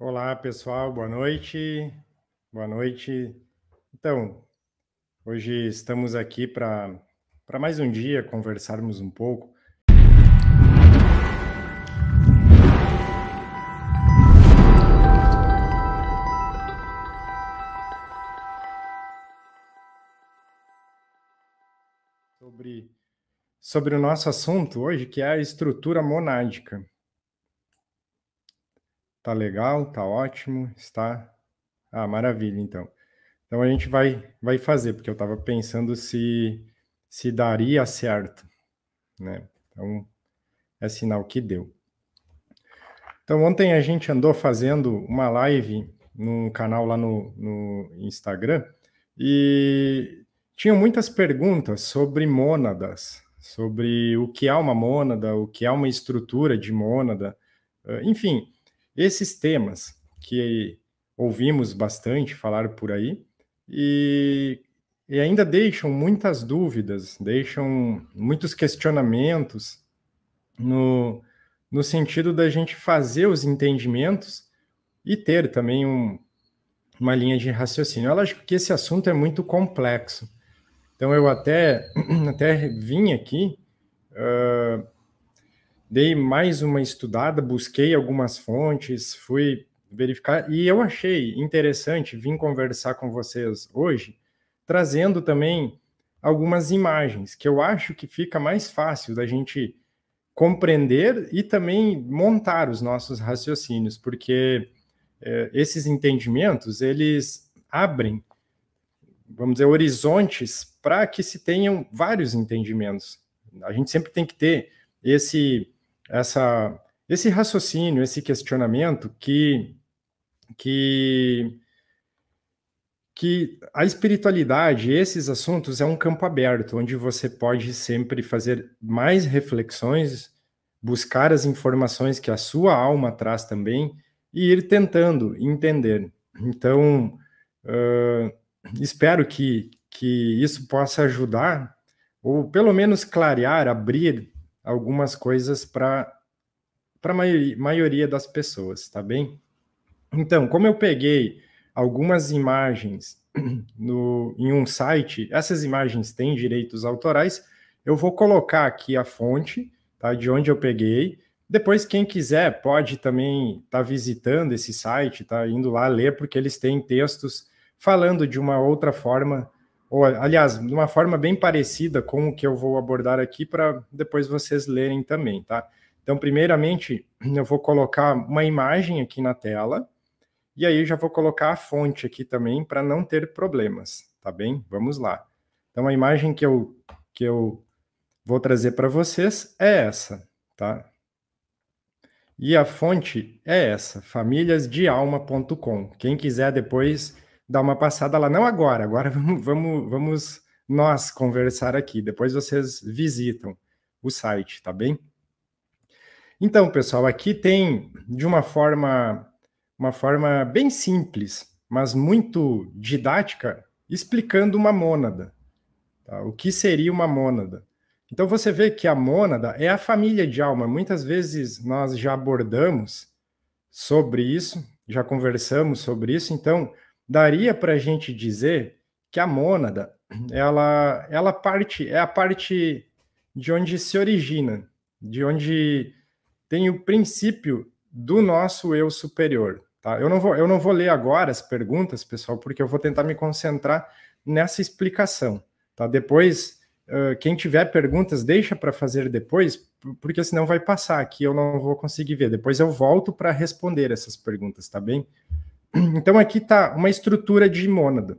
Olá, pessoal, boa noite. Boa noite. Então, hoje estamos aqui para mais um dia conversarmos um pouco. Sobre, sobre o nosso assunto hoje, que é a estrutura monádica. Tá legal, tá ótimo, está. Ah, maravilha, então. Então a gente vai, vai fazer, porque eu estava pensando se, se daria certo, né? Então é sinal que deu. Então ontem a gente andou fazendo uma live num canal lá no, no Instagram e tinham muitas perguntas sobre mônadas, sobre o que é uma mônada, o que é uma estrutura de mônada, eh, enfim esses temas que ouvimos bastante falar por aí e, e ainda deixam muitas dúvidas, deixam muitos questionamentos no, no sentido da gente fazer os entendimentos e ter também um, uma linha de raciocínio. É lógico que esse assunto é muito complexo. Então eu até, até vim aqui uh, dei mais uma estudada, busquei algumas fontes, fui verificar e eu achei interessante vir conversar com vocês hoje, trazendo também algumas imagens que eu acho que fica mais fácil da gente compreender e também montar os nossos raciocínios, porque é, esses entendimentos eles abrem, vamos dizer, horizontes para que se tenham vários entendimentos. A gente sempre tem que ter esse essa, esse raciocínio, esse questionamento que, que, que a espiritualidade, esses assuntos, é um campo aberto, onde você pode sempre fazer mais reflexões, buscar as informações que a sua alma traz também e ir tentando entender. Então, uh, espero que, que isso possa ajudar, ou pelo menos clarear, abrir algumas coisas para a maioria, maioria das pessoas, tá bem? Então, como eu peguei algumas imagens no, em um site, essas imagens têm direitos autorais, eu vou colocar aqui a fonte tá, de onde eu peguei. Depois, quem quiser pode também estar tá visitando esse site, tá indo lá ler, porque eles têm textos falando de uma outra forma ou, aliás, de uma forma bem parecida com o que eu vou abordar aqui para depois vocês lerem também, tá? Então, primeiramente, eu vou colocar uma imagem aqui na tela e aí já vou colocar a fonte aqui também para não ter problemas, tá bem? Vamos lá. Então, a imagem que eu, que eu vou trazer para vocês é essa, tá? E a fonte é essa, famíliasdealma.com. Quem quiser depois dar uma passada lá. Não agora, agora vamos, vamos, vamos nós conversar aqui. Depois vocês visitam o site, tá bem? Então, pessoal, aqui tem de uma forma uma forma bem simples, mas muito didática, explicando uma mônada. Tá? O que seria uma mônada? Então você vê que a mônada é a família de alma. Muitas vezes nós já abordamos sobre isso, já conversamos sobre isso. Então, daria para a gente dizer que a mônada ela, ela parte é a parte de onde se origina, de onde tem o princípio do nosso eu superior. Tá? Eu, não vou, eu não vou ler agora as perguntas, pessoal, porque eu vou tentar me concentrar nessa explicação. Tá? Depois, uh, quem tiver perguntas, deixa para fazer depois, porque senão vai passar aqui, eu não vou conseguir ver. Depois eu volto para responder essas perguntas, tá bem? Então aqui está uma estrutura de mônada.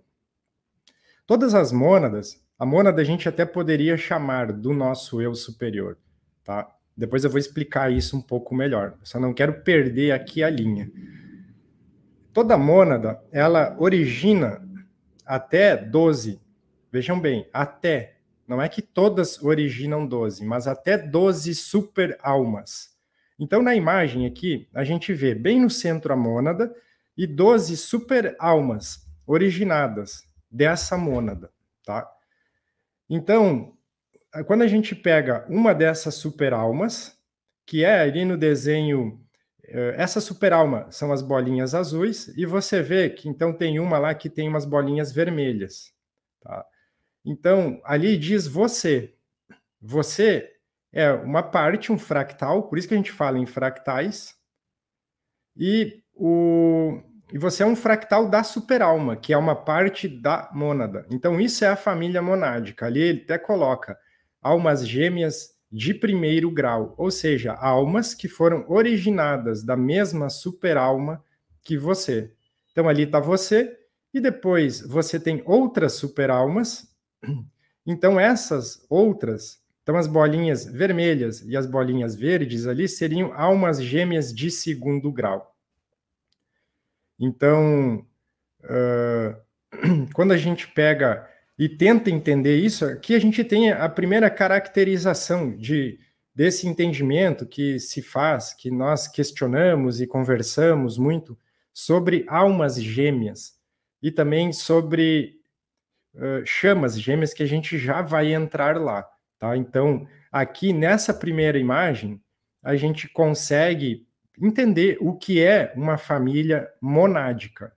Todas as mônadas, a mônada a gente até poderia chamar do nosso eu superior, tá? Depois eu vou explicar isso um pouco melhor. Só não quero perder aqui a linha. Toda mônada, ela origina até 12. Vejam bem, até. Não é que todas originam 12, mas até 12 super almas. Então, na imagem aqui, a gente vê bem no centro a mônada, e 12 super-almas originadas dessa mônada, tá? Então, eh, quando a gente pega uma dessas super-almas, que é ali no desenho, eh, essa super-alma são as bolinhas azuis, e você vê que então tem uma lá que tem umas bolinhas vermelhas, tá? Então, ali diz você. Você é uma parte, um fractal, por isso que a gente fala em fractais, e o, e você é um fractal da superalma, que é uma parte da mônada. Então, isso é a família monádica. Ali ele até coloca almas gêmeas de primeiro grau, ou seja, almas que foram originadas da mesma superalma que você. Então, ali está você, e depois você tem outras superalmas. Então, essas outras, então as bolinhas vermelhas e as bolinhas verdes ali seriam almas gêmeas de segundo grau. Então, uh, quando a gente pega e tenta entender isso, aqui a gente tem a primeira caracterização de desse entendimento que se faz, que nós questionamos e conversamos muito sobre almas gêmeas e também sobre uh, chamas gêmeas que a gente já vai entrar lá, tá? Então, aqui nessa primeira imagem, a gente consegue entender o que é uma família monádica.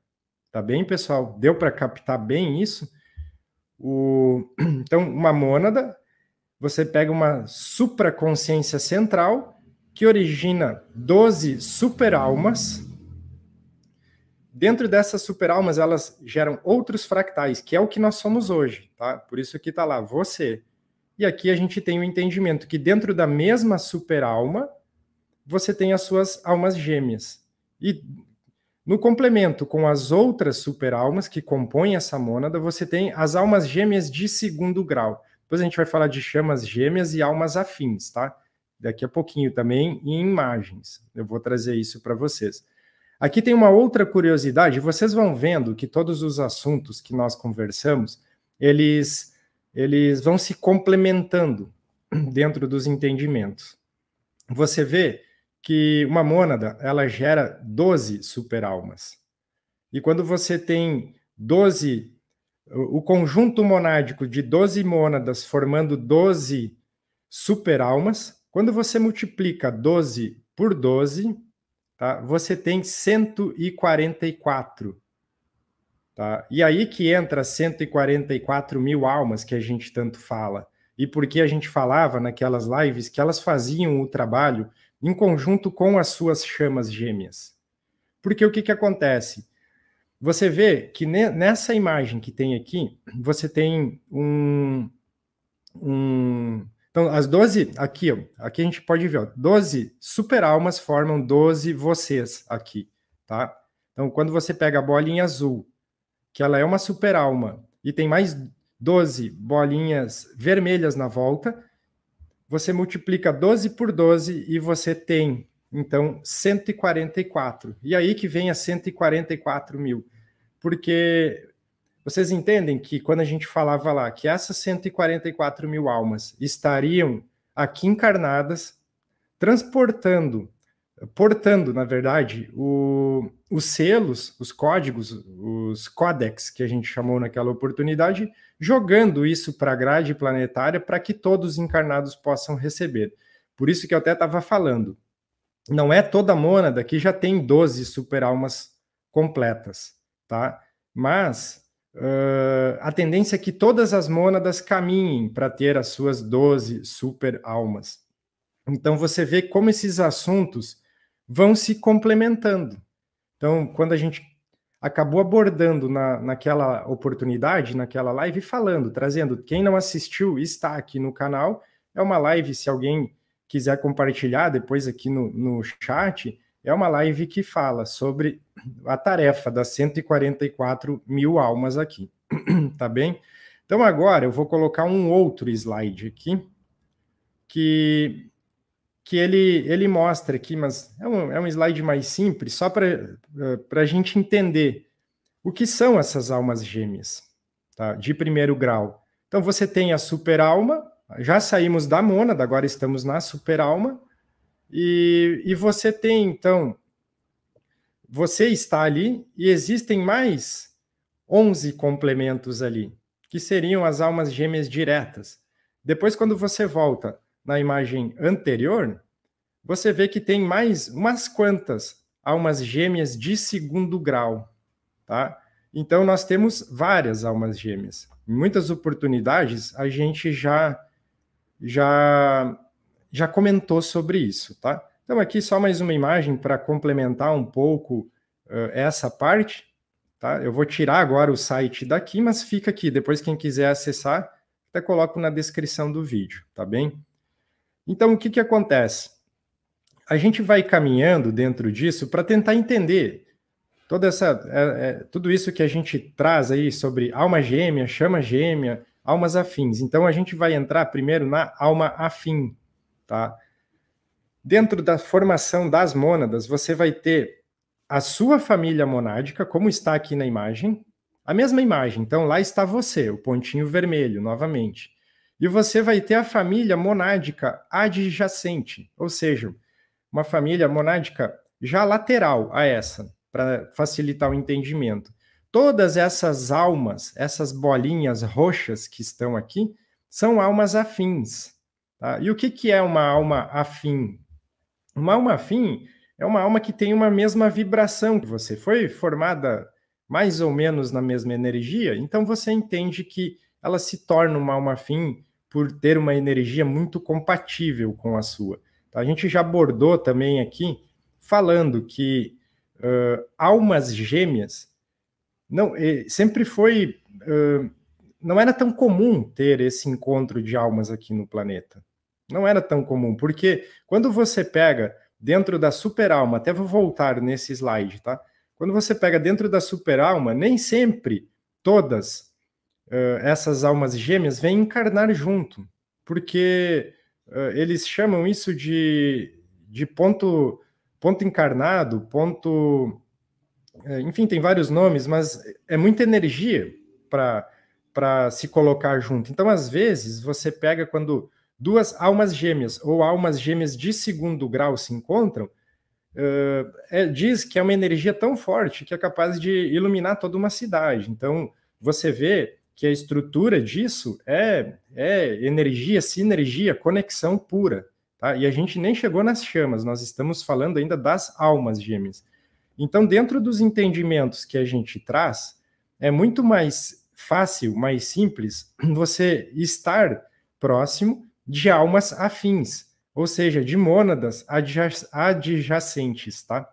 Tá bem, pessoal? Deu para captar bem isso? O... Então, uma mônada, você pega uma supraconsciência central que origina 12 superalmas. Dentro dessas superalmas, elas geram outros fractais, que é o que nós somos hoje, tá? Por isso que está lá você. E aqui a gente tem o entendimento que dentro da mesma superalma, você tem as suas almas gêmeas. E no complemento com as outras superalmas que compõem essa mônada, você tem as almas gêmeas de segundo grau. Depois a gente vai falar de chamas gêmeas e almas afins, tá? Daqui a pouquinho também em imagens. Eu vou trazer isso para vocês. Aqui tem uma outra curiosidade, vocês vão vendo que todos os assuntos que nós conversamos, eles eles vão se complementando dentro dos entendimentos. Você vê que uma mônada ela gera 12 superalmas. E quando você tem 12 o conjunto monádico de 12 mônadas formando 12 superalmas, quando você multiplica 12 por 12, tá? Você tem 144. Tá? E aí que entra 144 mil almas que a gente tanto fala. E porque a gente falava naquelas lives que elas faziam o trabalho em conjunto com as suas chamas gêmeas. Porque o que, que acontece? Você vê que nessa imagem que tem aqui, você tem um. um então, as 12, aqui, ó, aqui a gente pode ver, ó, 12 superalmas formam 12 vocês aqui, tá? Então, quando você pega a bolinha azul, que ela é uma superalma, e tem mais 12 bolinhas vermelhas na volta, você multiplica 12 por 12 e você tem, então, 144. E aí que vem a 144 mil. Porque vocês entendem que quando a gente falava lá que essas 144 mil almas estariam aqui encarnadas, transportando portando, na verdade, o, os selos, os códigos, os códex que a gente chamou naquela oportunidade, jogando isso para a grade planetária para que todos os encarnados possam receber. Por isso que eu até estava falando, não é toda mônada que já tem 12 superalmas completas, tá? Mas uh, a tendência é que todas as mônadas caminhem para ter as suas 12 superalmas. Então você vê como esses assuntos vão se complementando. Então, quando a gente acabou abordando na, naquela oportunidade, naquela live, falando, trazendo, quem não assistiu está aqui no canal, é uma live, se alguém quiser compartilhar depois aqui no, no chat, é uma live que fala sobre a tarefa das 144 mil almas aqui, tá bem? Então agora eu vou colocar um outro slide aqui, que que ele, ele mostra aqui, mas é um, é um slide mais simples, só para eh, a gente entender o que são essas almas gêmeas tá? de primeiro grau. Então você tem a superalma, já saímos da mônada, agora estamos na superalma, e, e você tem então, você está ali e existem mais 11 complementos ali, que seriam as almas gêmeas diretas. Depois, quando você volta na imagem anterior, você vê que tem mais umas quantas almas gêmeas de segundo grau, tá? Então nós temos várias almas gêmeas. Em muitas oportunidades a gente já já já comentou sobre isso, tá? Então aqui só mais uma imagem para complementar um pouco uh, essa parte, tá? Eu vou tirar agora o site daqui, mas fica aqui. Depois quem quiser acessar, até coloco na descrição do vídeo, tá bem? Então, o que, que acontece? A gente vai caminhando dentro disso para tentar entender toda essa, é, é, tudo isso que a gente traz aí sobre alma gêmea, chama gêmea, almas afins. Então, a gente vai entrar primeiro na alma afim, tá? Dentro da formação das mônadas, você vai ter a sua família monádica, como está aqui na imagem, a mesma imagem. Então, lá está você, o pontinho vermelho, novamente. E você vai ter a família monádica adjacente, ou seja, uma família monádica já lateral a essa, para facilitar o entendimento. Todas essas almas, essas bolinhas roxas que estão aqui, são almas afins. Tá? E o que, que é uma alma afim? Uma alma afim é uma alma que tem uma mesma vibração que você. Foi formada mais ou menos na mesma energia, então você entende que ela se torna uma alma afim por ter uma energia muito compatível com a sua. Então, a gente já abordou também aqui, falando que uh, almas gêmeas não sempre foi. Uh, não era tão comum ter esse encontro de almas aqui no planeta. Não era tão comum, porque quando você pega dentro da superalma, até vou voltar nesse slide, tá? Quando você pega dentro da superalma, nem sempre todas uh, essas almas gêmeas vêm encarnar junto, porque uh, eles chamam isso de, de ponto, ponto encarnado, ponto. Enfim, tem vários nomes, mas é muita energia para se colocar junto. Então, às vezes, você pega quando duas almas gêmeas ou almas gêmeas de segundo grau se encontram, Uh, é, diz que é uma energia tão forte que é capaz de iluminar toda uma cidade. Então, você vê que a estrutura disso é, é energia, sinergia, conexão pura. Tá? E a gente nem chegou nas chamas, nós estamos falando ainda das almas gêmeas. Então, dentro dos entendimentos que a gente traz, é muito mais fácil, mais simples você estar próximo de almas afins, ou seja, de mônadas adjacentes, tá?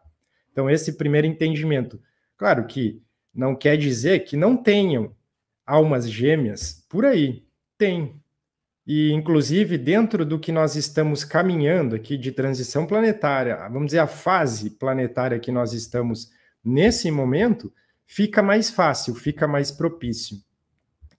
Então, esse primeiro entendimento. Claro que não quer dizer que não tenham almas gêmeas por aí? Tem. E, inclusive, dentro do que nós estamos caminhando aqui de transição planetária, vamos dizer, a fase planetária que nós estamos nesse momento, fica mais fácil, fica mais propício.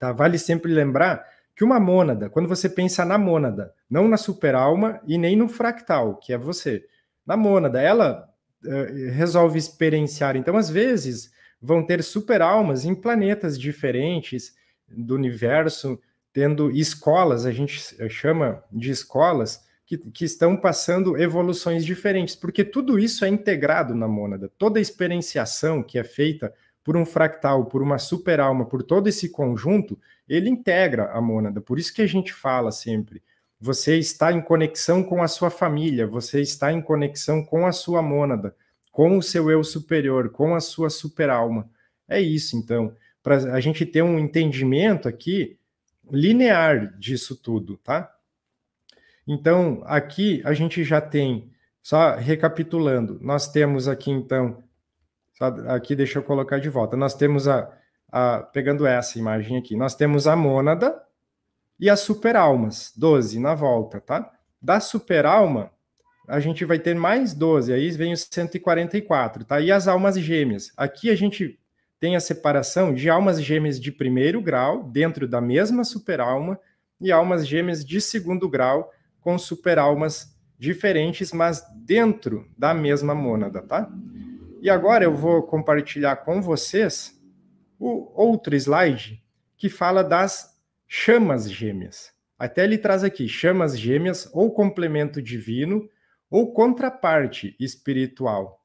Tá? Vale sempre lembrar que uma mônada, quando você pensa na mônada, não na superalma e nem no fractal, que é você, na mônada, ela uh, resolve experienciar. Então, às vezes, vão ter superalmas em planetas diferentes do universo, tendo escolas, a gente eh, chama de escolas, que, que estão passando evoluções diferentes, porque tudo isso é integrado na mônada. Toda a experienciação que é feita por um fractal, por uma superalma, por todo esse conjunto, ele integra a mônada. Por isso que a gente fala sempre: você está em conexão com a sua família, você está em conexão com a sua mônada, com o seu eu superior, com a sua superalma. É isso, então, para a gente ter um entendimento aqui linear disso tudo, tá? Então, aqui a gente já tem, só recapitulando, nós temos aqui então, aqui deixa eu colocar de volta, nós temos a, a pegando essa imagem aqui, nós temos a mônada e as superalmas, 12 na volta, tá? Da superalma, a gente vai ter mais 12, aí vem os 144, tá? E as almas gêmeas. Aqui a gente tem a separação de almas gêmeas de primeiro grau, dentro da mesma superalma, e almas gêmeas de segundo grau, com superalmas diferentes, mas dentro da mesma mônada, tá? E agora eu vou compartilhar com vocês o outro slide que fala das chamas gêmeas. Até ele traz aqui chamas gêmeas ou complemento divino, ou contraparte espiritual,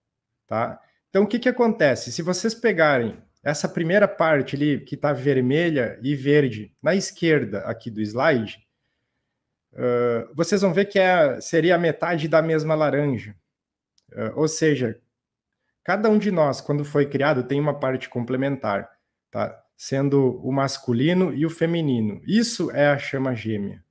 tá? Então, o que, que acontece? Se vocês pegarem essa primeira parte ali, que está vermelha e verde, na esquerda aqui do slide, uh, vocês vão ver que é, seria a metade da mesma laranja. Uh, ou seja, cada um de nós, quando foi criado, tem uma parte complementar, tá? sendo o masculino e o feminino. Isso é a chama gêmea.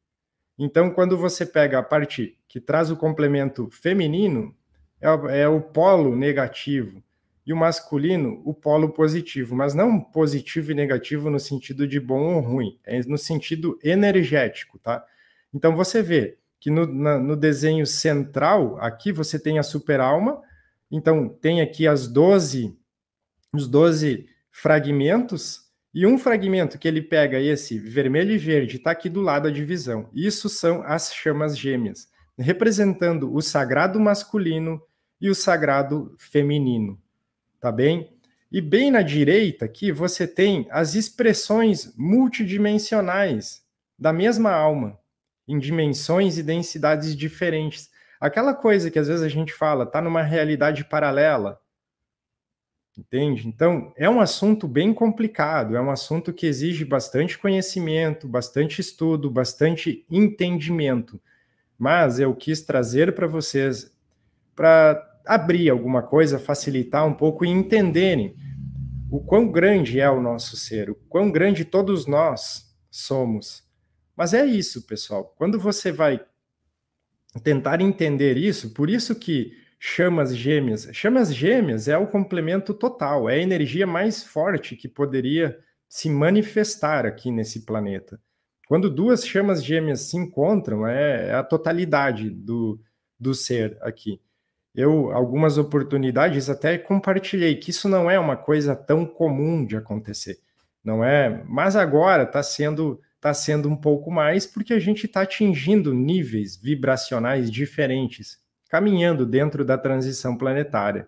Então, quando você pega a parte que traz o complemento feminino, é, é o polo negativo, e o masculino, o polo positivo, mas não positivo e negativo no sentido de bom ou ruim, é no sentido energético, tá? Então, você vê que no, na, no desenho central, aqui você tem a superalma, então tem aqui as 12, os 12 fragmentos, e um fragmento que ele pega esse vermelho e verde está aqui do lado da divisão. Isso são as chamas gêmeas, representando o sagrado masculino e o sagrado feminino, tá bem? E bem na direita aqui você tem as expressões multidimensionais da mesma alma, em dimensões e densidades diferentes. Aquela coisa que às vezes a gente fala, está numa realidade paralela, Entende? Então, é um assunto bem complicado, é um assunto que exige bastante conhecimento, bastante estudo, bastante entendimento. Mas eu quis trazer para vocês para abrir alguma coisa, facilitar um pouco e entenderem o quão grande é o nosso ser, o quão grande todos nós somos. Mas é isso, pessoal. Quando você vai tentar entender isso, por isso que chamas gêmeas. Chamas gêmeas é o complemento total, é a energia mais forte que poderia se manifestar aqui nesse planeta. Quando duas chamas gêmeas se encontram, é, é a totalidade do, do ser aqui. Eu, algumas oportunidades, até compartilhei que isso não é uma coisa tão comum de acontecer, não é? Mas agora está sendo, tá sendo um pouco mais porque a gente está atingindo níveis vibracionais diferentes caminhando dentro da transição planetária.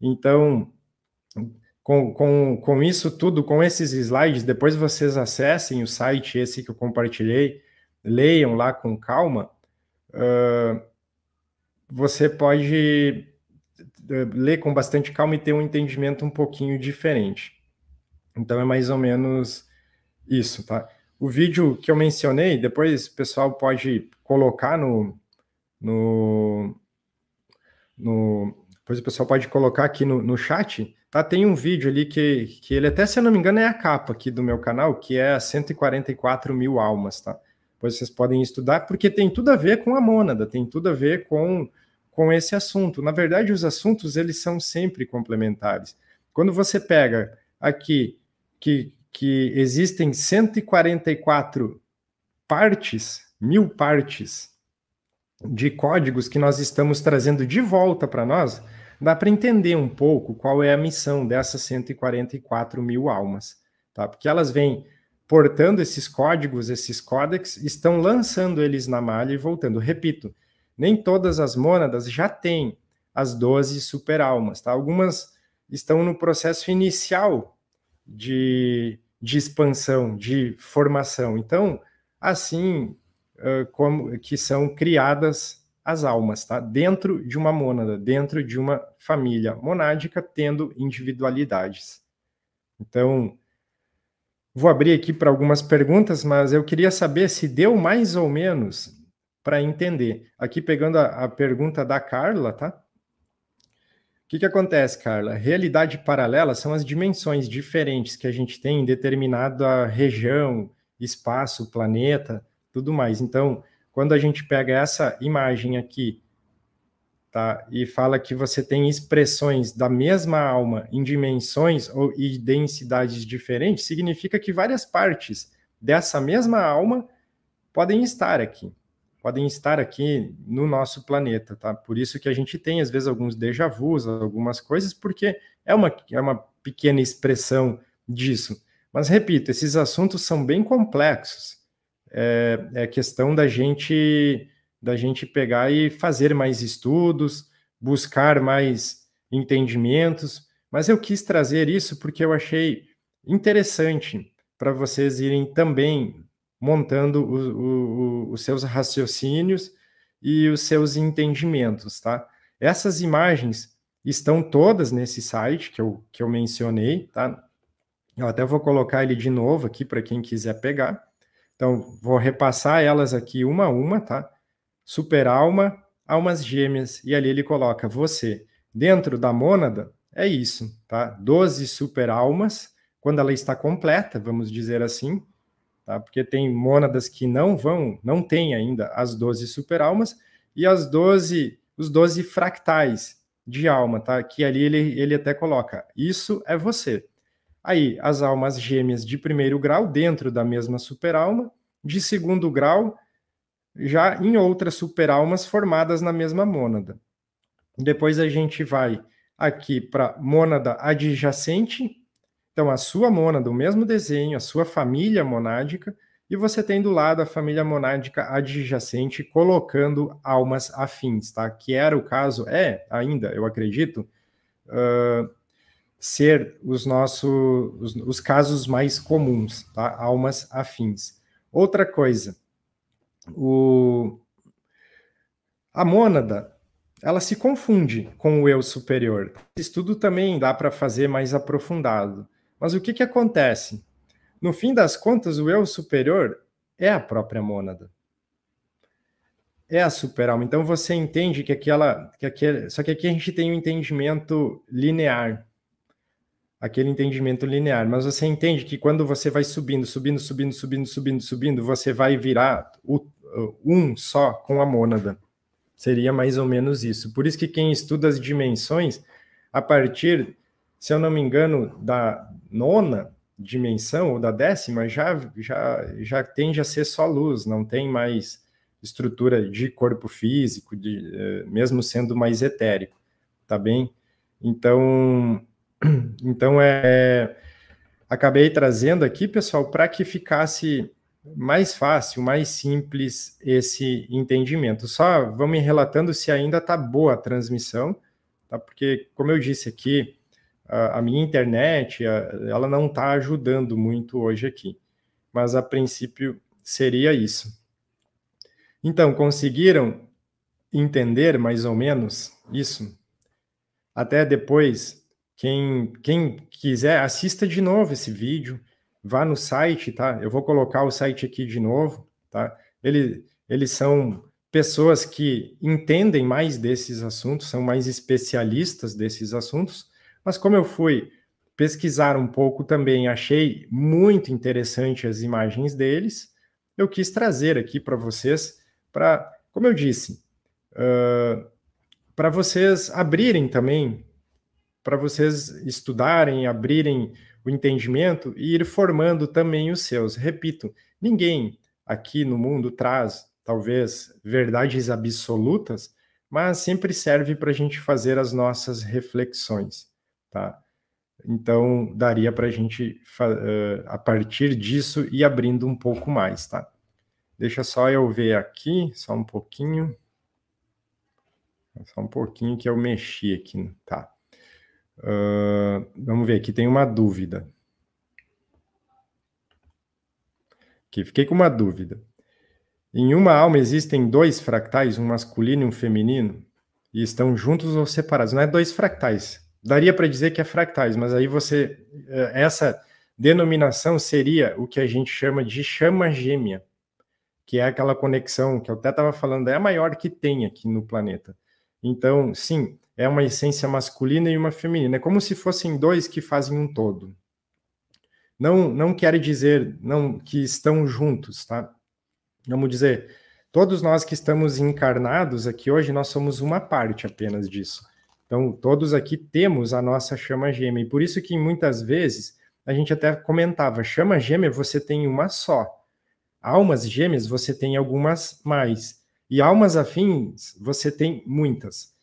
Então, com, com, com isso tudo, com esses slides, depois vocês acessem o site esse que eu compartilhei, leiam lá com calma, uh, você pode ler com bastante calma e ter um entendimento um pouquinho diferente. Então é mais ou menos isso, tá? O vídeo que eu mencionei, depois o pessoal pode colocar no, no, no depois o pessoal pode colocar aqui no, no chat, tá? Tem um vídeo ali que, que ele até, se eu não me engano, é a capa aqui do meu canal, que é 144 mil almas, tá? pois vocês podem estudar, porque tem tudo a ver com a mônada, tem tudo a ver com, com esse assunto. Na verdade, os assuntos, eles são sempre complementares. Quando você pega aqui que, que existem 144 partes, mil partes, de códigos que nós estamos trazendo de volta para nós, dá para entender um pouco qual é a missão dessas 144 mil almas, tá? Porque elas vêm portando esses códigos, esses códex, estão lançando eles na malha e voltando. Repito, nem todas as mônadas já têm as 12 superalmas, tá? Algumas estão no processo inicial de, de expansão, de formação. Então, assim, uh, como, que são criadas as almas, tá? Dentro de uma mônada, dentro de uma família monádica, tendo individualidades. Então, vou abrir aqui para algumas perguntas, mas eu queria saber se deu mais ou menos para entender. Aqui pegando a, a, pergunta da Carla, tá? O que, que acontece, Carla? Realidade paralela são as dimensões diferentes que a gente tem em determinada região, espaço, planeta tudo mais. Então, quando a gente pega essa imagem aqui, tá, e fala que você tem expressões da mesma alma em dimensões ou e densidades diferentes, significa que várias partes dessa mesma alma podem estar aqui, podem estar aqui no nosso planeta, tá? Por isso que a gente tem às vezes alguns déjà vus, algumas coisas, porque é uma é uma pequena expressão disso. Mas repito, esses assuntos são bem complexos é, é questão da gente da gente pegar e fazer mais estudos, buscar mais entendimentos, mas eu quis trazer isso porque eu achei interessante para vocês irem também montando o, o, o, os seus raciocínios e os seus entendimentos, tá? Essas imagens estão todas nesse site que eu, que eu mencionei, tá? Eu até vou colocar ele de novo aqui para quem quiser pegar. Então, vou repassar elas aqui uma a uma, tá? Super alma, almas gêmeas, e ali ele coloca você. Dentro da mônada, é isso, tá? 12 super almas, quando ela está completa, vamos dizer assim, tá? Porque tem mônadas que não vão, não tem ainda as 12 super almas, e as 12, os 12 fractais de alma, tá? Que ali ele, ele até coloca, isso é você, Aí, as almas gêmeas de primeiro grau dentro da mesma superalma, de segundo grau já em outras superalmas formadas na mesma mônada. Depois a gente vai aqui para mônada adjacente, então a sua mônada, o mesmo desenho, a sua família monádica, e você tem do lado a família monádica adjacente colocando almas afins, tá? Que era o caso, é ainda, eu acredito, uh, ser os nossos os, os, casos mais comuns, tá? Almas afins. Outra coisa, o a mônada, ela se confunde com o eu superior. Esse estudo também dá para fazer mais aprofundado. Mas o que que acontece? No fim das contas, o eu superior é a própria mônada. É a superalma. Então você entende que aquela que aquele, só que aqui a gente tem um entendimento linear aquele entendimento linear, mas você entende que quando você vai subindo, subindo, subindo, subindo, subindo, subindo, você vai virar o, um só com a mônada. Seria mais ou menos isso. Por isso que quem estuda as dimensões, a partir, se eu não me engano, da nona dimensão ou da décima, já, já, já tende a ser só luz, não tem mais estrutura de corpo físico, de, eh, mesmo sendo mais etérico, tá bem? Então, Então, é, acabei trazendo aqui, pessoal, para que ficasse mais fácil, mais simples esse entendimento. Só vão me relatando se ainda está boa a transmissão, tá? porque, como eu disse aqui, a, a minha internet, a, ela não está ajudando muito hoje aqui, mas a princípio seria isso. Então, conseguiram entender mais ou menos isso? Até depois quem, quem quiser, assista de novo esse vídeo, vá no site, tá? Eu vou colocar o site aqui de novo, tá? Ele, eles são pessoas que entendem mais desses assuntos, são mais especialistas desses assuntos, mas como eu fui pesquisar um pouco também, achei muito interessante as imagens deles, eu quis trazer aqui para vocês, para, como eu disse, uh, para vocês abrirem também para vocês estudarem, abrirem o entendimento e ir formando também os seus. Repito, ninguém aqui no mundo traz, talvez, verdades absolutas, mas sempre serve para a gente fazer as nossas reflexões, tá? Então, daria para a gente, eh, a partir disso, ir abrindo um pouco mais, tá? Deixa só eu ver aqui, só um pouquinho. Só um pouquinho que eu mexi aqui, tá? Uh, vamos ver aqui, tem uma dúvida. Aqui, fiquei com uma dúvida. Em uma alma existem dois fractais, um masculino e um feminino, e estão juntos ou separados. Não é dois fractais. Daria para dizer que é fractais, mas aí você. Eh, essa denominação seria o que a gente chama de chama gêmea, que é aquela conexão que eu até estava falando, é a maior que tem aqui no planeta. Então, sim, é uma essência masculina e uma feminina. É como se fossem dois que fazem um todo. Não, não quer dizer não que estão juntos, tá? Vamos dizer, todos nós que estamos encarnados aqui hoje, nós somos uma parte apenas disso. Então, todos aqui temos a nossa chama gêmea. E por isso que muitas vezes a gente até comentava, chama gêmea você tem uma só. Almas gêmeas você tem algumas mais. E almas afins você tem muitas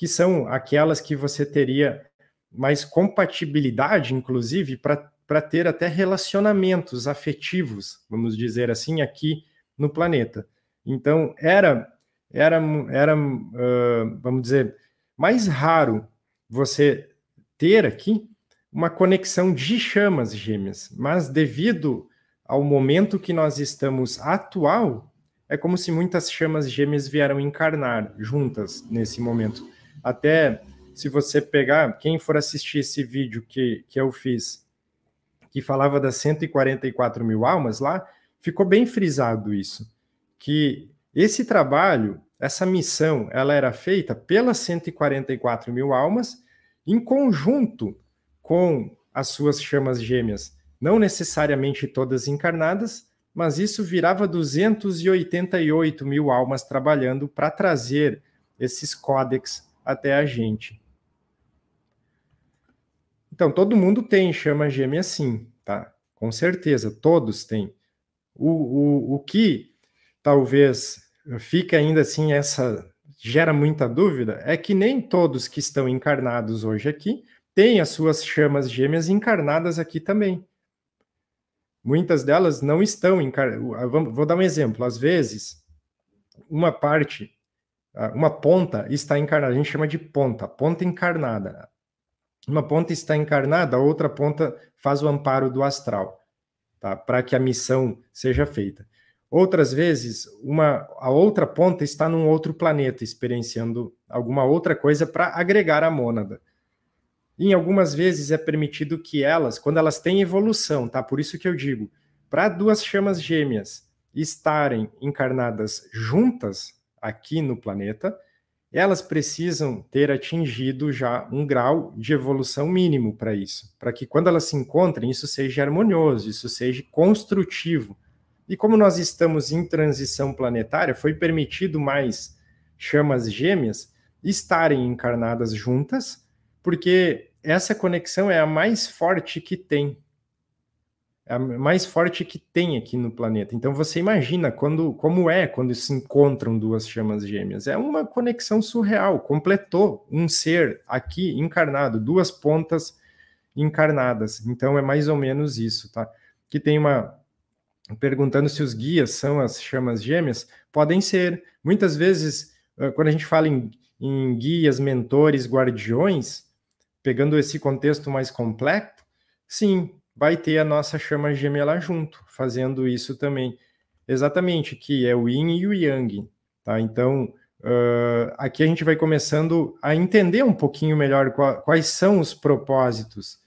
que são aquelas que você teria mais compatibilidade, inclusive, para ter até relacionamentos afetivos, vamos dizer assim, aqui no planeta. Então, era, era, era uh, vamos dizer, mais raro você ter aqui uma conexão de chamas gêmeas, mas devido ao momento que nós estamos atual, é como se muitas chamas gêmeas vieram encarnar juntas nesse momento. Até se você pegar, quem for assistir esse vídeo que, que eu fiz, que falava das 144 mil almas lá, ficou bem frisado isso, que esse trabalho, essa missão, ela era feita pelas 144 mil almas em conjunto com as suas chamas gêmeas, não necessariamente todas encarnadas, mas isso virava 288 mil almas trabalhando para trazer esses códex até a gente. Então, todo mundo tem chama gêmea sim, tá? Com certeza, todos têm. O, o, o que talvez fica ainda assim, essa gera muita dúvida, é que nem todos que estão encarnados hoje aqui têm as suas chamas gêmeas encarnadas aqui também. Muitas delas não estão encarnadas. Vou dar um exemplo. Às vezes, uma parte ah, uma ponta está encarnada, a gente chama de ponta, ponta encarnada. Uma ponta está encarnada, a outra ponta faz o amparo do astral, tá? para que a missão seja feita. Outras vezes, uma, a outra ponta está num outro planeta, experienciando alguma outra coisa para agregar a mônada. E em algumas vezes é permitido que elas, quando elas têm evolução, tá? Por isso que eu digo, para duas chamas gêmeas estarem encarnadas juntas, aqui no planeta, elas precisam ter atingido já um grau de evolução mínimo para isso, para que quando elas se encontrem, isso seja harmonioso, isso seja construtivo. E como nós estamos em transição planetária, foi permitido mais chamas gêmeas estarem encarnadas juntas, porque essa conexão é a mais forte que tem a mais forte que tem aqui no planeta. Então você imagina quando, como é quando se encontram duas chamas gêmeas. É uma conexão surreal. Completou um ser aqui encarnado, duas pontas encarnadas. Então é mais ou menos isso, tá? Que tem uma perguntando se os guias são as chamas gêmeas, podem ser. Muitas vezes, eh, quando a gente fala em, em guias, mentores, guardiões, pegando esse contexto mais completo, sim, vai ter a nossa chama gemela junto, fazendo isso também. Exatamente, que é o yin e o yang. Tá? Então, uh, aqui a gente vai começando a entender um pouquinho melhor qual, quais são os propósitos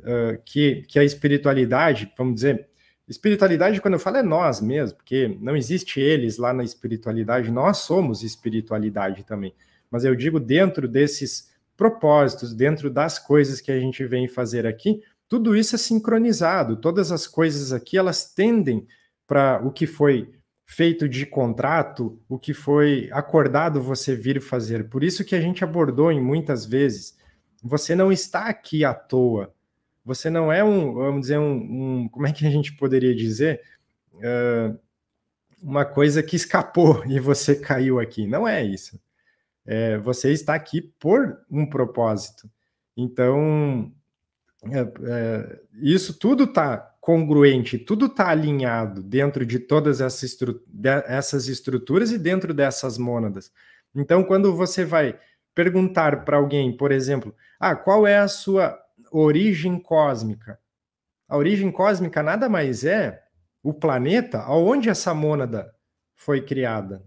uh, que, que a espiritualidade, vamos dizer, espiritualidade, quando eu falo, é nós mesmo, porque não existe eles lá na espiritualidade, nós somos espiritualidade também. Mas eu digo dentro desses propósitos, dentro das coisas que a gente vem fazer aqui, tudo isso é sincronizado. Todas as coisas aqui elas tendem para o que foi feito de contrato, o que foi acordado você vir fazer. Por isso que a gente abordou em muitas vezes. Você não está aqui à toa. Você não é um, vamos dizer, um, um como é que a gente poderia dizer? Uh, uma coisa que escapou e você caiu aqui. Não é isso. É, você está aqui por um propósito. Então, é, é, isso tudo está congruente, tudo está alinhado dentro de todas essa estru de, essas estruturas e dentro dessas mônadas. Então, quando você vai perguntar para alguém, por exemplo, ah, qual é a sua origem cósmica? A origem cósmica nada mais é o planeta aonde essa mônada foi criada.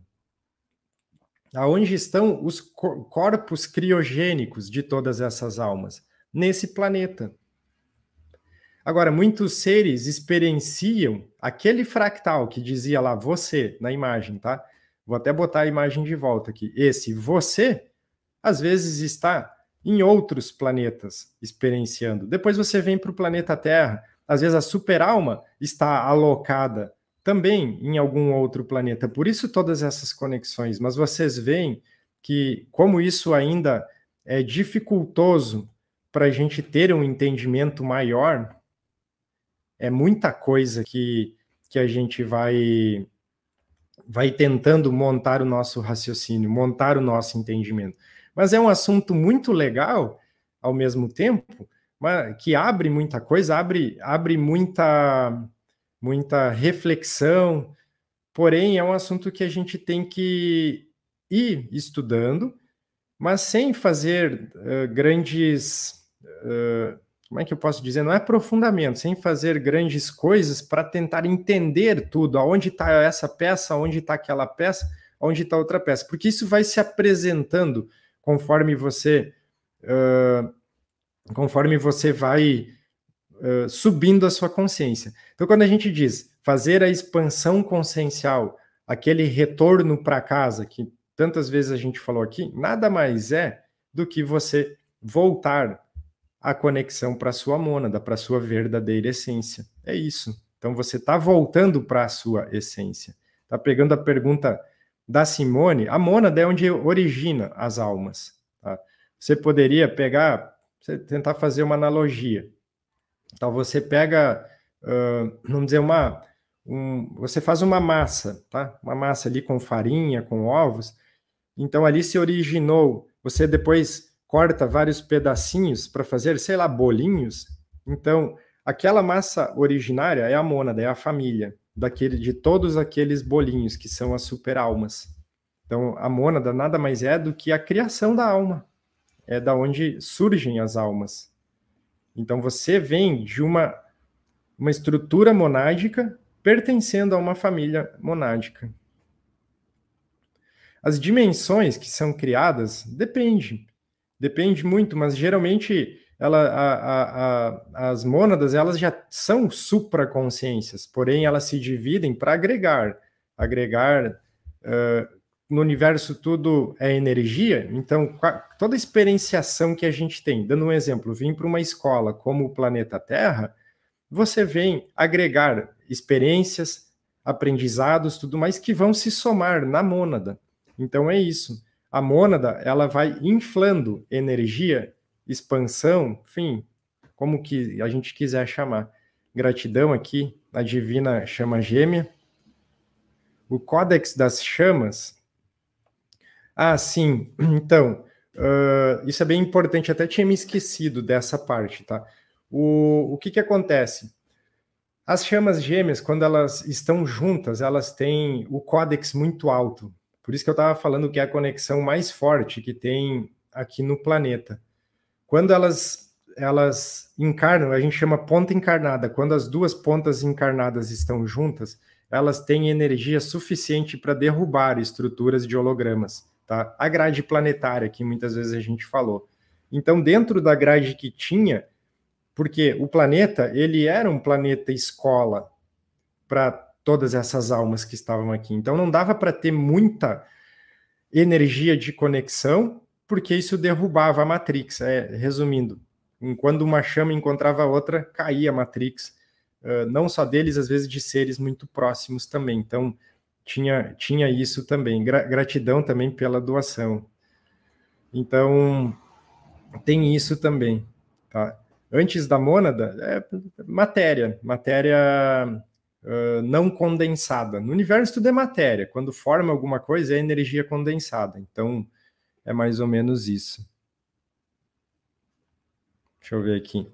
Aonde estão os corpos criogênicos de todas essas almas? Nesse planeta. Agora, muitos seres experienciam aquele fractal que dizia lá você na imagem, tá? Vou até botar a imagem de volta aqui. Esse você, às vezes, está em outros planetas experienciando. Depois você vem para o planeta Terra. Às vezes a superalma está alocada também em algum outro planeta. Por isso todas essas conexões. Mas vocês veem que como isso ainda é dificultoso para a gente ter um entendimento maior, é muita coisa que, que a gente vai vai tentando montar o nosso raciocínio, montar o nosso entendimento. Mas é um assunto muito legal ao mesmo tempo, que abre muita coisa, abre abre muita muita reflexão. Porém, é um assunto que a gente tem que ir estudando, mas sem fazer uh, grandes uh, como é que eu posso dizer? Não é aprofundamento, sem fazer grandes coisas para tentar entender tudo, aonde está essa peça, Aonde está aquela peça, Aonde está outra peça, porque isso vai se apresentando conforme você uh, conforme você vai uh, subindo a sua consciência. Então, quando a gente diz fazer a expansão consciencial, aquele retorno para casa que tantas vezes a gente falou aqui, nada mais é do que você voltar a conexão para sua mônada, para sua verdadeira essência. É isso. Então você está voltando para a sua essência. Está pegando a pergunta da Simone, a mônada é onde origina as almas. Tá? Você poderia pegar, tentar fazer uma analogia. Então você pega, uh, vamos dizer, uma. Um, você faz uma massa, tá? Uma massa ali com farinha, com ovos. Então ali se originou. Você depois corta vários pedacinhos para fazer, sei lá, bolinhos. Então, aquela massa originária é a mônada, é a família daquele, de todos aqueles bolinhos que são as superalmas. Então, a mônada nada mais é do que a criação da alma. É da onde surgem as almas. Então, você vem de uma, uma estrutura monádica pertencendo a uma família monádica. As dimensões que são criadas dependem Depende muito, mas geralmente ela, a, a, a, as mônadas elas já são supraconsciências, porém elas se dividem para agregar. Agregar uh, no universo tudo é energia, então toda experienciação que a gente tem, dando um exemplo, vim para uma escola como o planeta Terra, você vem agregar experiências, aprendizados, tudo mais que vão se somar na mônada. Então é isso a mônada ela vai inflando energia, expansão, enfim, como que a gente quiser chamar. Gratidão aqui, na divina chama gêmea. O Códex das Chamas. Ah, sim, então, uh, isso é bem importante, até tinha me esquecido dessa parte, tá? O, o que que acontece? As chamas gêmeas, quando elas estão juntas, elas têm o códex muito alto, por isso que eu estava falando que é a uhum. conexão mais forte que tem aqui no planeta. Quando elas elas encarnam, a gente chama ponta encarnada. Quando as duas pontas encarnadas estão juntas, elas têm energia suficiente para derrubar estruturas de hologramas, tá? A grade planetária que muitas vezes a gente falou. Então, dentro da grade que tinha, porque o planeta, ele era um planeta escola para todas essas almas que estavam aqui. Então não dava para ter muita energia de conexão, porque isso derrubava a Matrix. É, resumindo, quando uma chama encontrava outra, caía a Matrix. Uh, não só deles, às vezes de seres muito próximos também. Então tinha, tinha isso também. Gra gratidão também pela doação. Então tem isso também. Tá? Antes da mônada, é matéria, matéria não condensada. No universo tudo é matéria. Quando forma alguma coisa, é energia condensada. Então, é mais ou menos isso. Deixa eu ver aqui.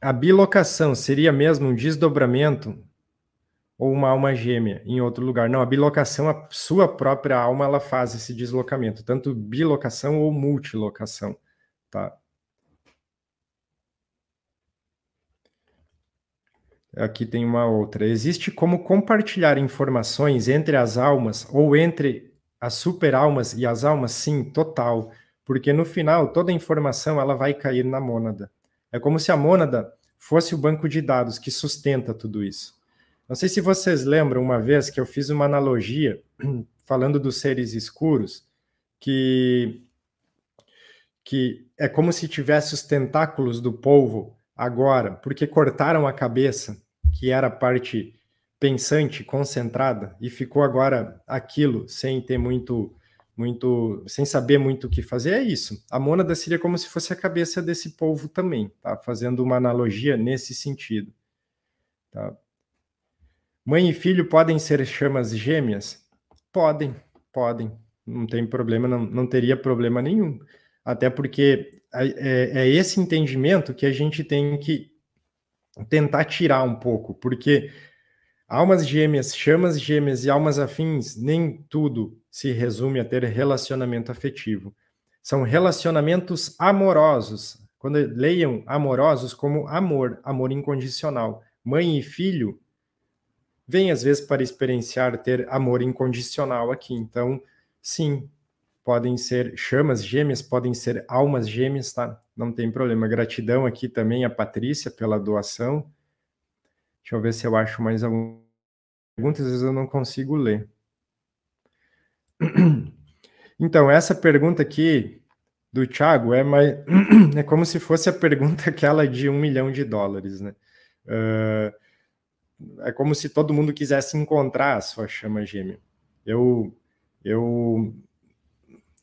A bilocação seria mesmo um desdobramento ou uma alma gêmea em outro lugar? Não, a bilocação, a sua própria alma, ela faz esse deslocamento, tanto bilocação ou multilocação, tá? Aqui tem uma outra. Existe como compartilhar informações entre as almas ou entre as superalmas e as almas? Sim, total. Porque no final toda a informação ela vai cair na mônada. É como se a mônada fosse o banco de dados que sustenta tudo isso. Não sei se vocês lembram uma vez que eu fiz uma analogia falando dos seres escuros que que é como se tivesse os tentáculos do polvo agora, porque cortaram a cabeça que era a parte pensante, concentrada, e ficou agora aquilo, sem ter muito, muito, sem saber muito o que fazer, é isso. A mônada seria como se fosse a cabeça desse povo também, tá? Fazendo uma analogia nesse sentido. Tá? Mãe e filho podem ser chamas gêmeas? Podem, podem. Não tem problema, não, não teria problema nenhum. Até porque é, é esse entendimento que a gente tem que tentar tirar um pouco, porque almas gêmeas, chamas gêmeas e almas afins, nem tudo se resume a ter relacionamento afetivo. São relacionamentos amorosos. Quando leiam amorosos como amor, amor incondicional. Mãe e filho vêm às vezes para experienciar ter amor incondicional aqui. Então, sim, podem ser chamas gêmeas, podem ser almas gêmeas, tá? Não tem problema. Gratidão aqui também a Patrícia pela doação. Deixa eu ver se eu acho mais alguma pergunta, às vezes eu não consigo ler. Então, essa pergunta aqui do Thiago é, mais, é como se fosse a pergunta aquela de um milhão de dólares, né? Uh, é como se todo mundo quisesse encontrar a sua chama gêmea. Eu, eu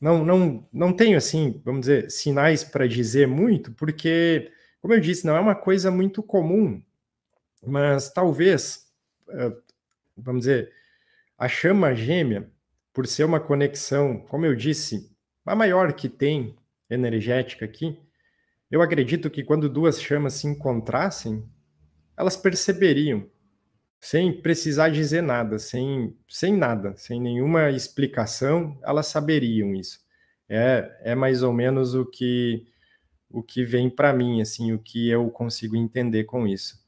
não, não, não tenho, assim, vamos dizer, sinais para dizer muito, porque, como eu disse, não é uma coisa muito comum, mas talvez, eh, vamos dizer, a chama gêmea, por ser uma conexão, como eu disse, a maior que tem energética aqui, eu acredito que quando duas chamas se encontrassem, elas perceberiam sem precisar dizer nada, sem, sem nada, sem nenhuma explicação, elas saberiam isso. É, é mais ou menos o que o que vem para mim, assim, o que eu consigo entender com isso.